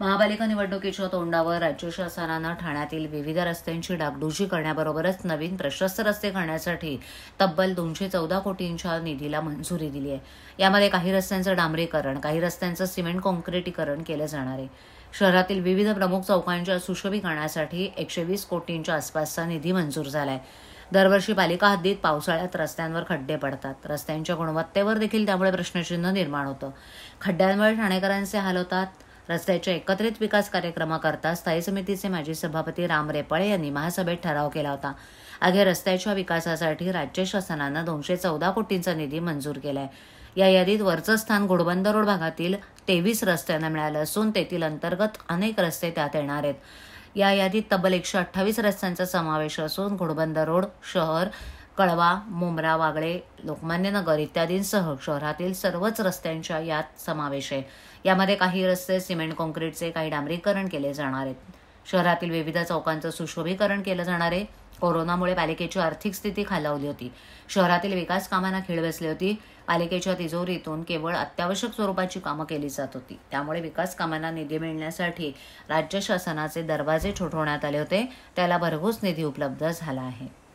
महापालिका निवडणुकीच्या तोंडावर राज्य शासनानं ठाण्यातील विविध रस्त्यांची डागडुजी करण्याबरोबरच नवीन प्रशस्त रस्ते करण्यासाठी तब्बल दोनशे चौदा कोटींच्या निधीला मंजुरी दिली आहे यामध्ये काही रस्त्यांचं डांबरीकरण काही रस्त्यांचं सिमेंट कॉन्क्रीटीकरण केलं जाणार आहे शहरातील विविध प्रमुख चौकांच्या सुशोभीकरणासाठी एकशे वीस कोटींच्या आसपासचा निधी मंजूर झाला आहे दरवर्षी पालिका हद्दीत पावसाळ्यात रस्त्यांवर खड्डे पडतात रस्त्यांच्या गुणवत्तेवर देखील त्यामुळे प्रश्नचिन्ह निर्माण होतं खड्ड्यांवर ठाणेकरांचे हाल होतात रस्त्याच्या एकत्रित विकास कार्यक्रमाकरता स्थायी समितीचे माजी सभापती राम रेपाळे यांनी महासभेत ठराव केला होता आगे रस्त्याच्या विकासासाठी राज्य शासनानं दोनशे चौदा कोटींचा निधी मंजूर केलाय या यादीत वरचं स्थान घोडबंद रोड भागातील तेवीस रस्त्यांना मिळालं असून तेथील अंतर्गत अनेक रस्ते त्यात येणार आहेत या यादीत तब्बल एकशे अठ्ठावीस रस्त्यांचा समावेश असून घोडबंद रोड शहर कळवा मुंब्रा वागळे लोकमान्य नगर इत्यादींसह शहरातील सर्वच रस्त्यांच्या यात समावेश आहे यामध्ये काही रस्ते सिमेंट कॉन्क्रीटचे काही डांबरीकरण केले जाणार आहेत शहरातील विविध चौकांचं सुशोभीकरण केलं जाणार आहे कोरोनामुळे पालिकेची आर्थिक स्थिती खालावली होती शहरातील विकास कामांना खीळ बसली होती पालिकेच्या तिजोरीतून केवळ अत्यावश्यक स्वरूपाची कामं केली जात होती त्यामुळे विकास कामांना निधी मिळण्यासाठी राज्य शासनाचे दरवाजे ठोठवण्यात आले होते त्याला भरघोस निधी उपलब्ध झाला आहे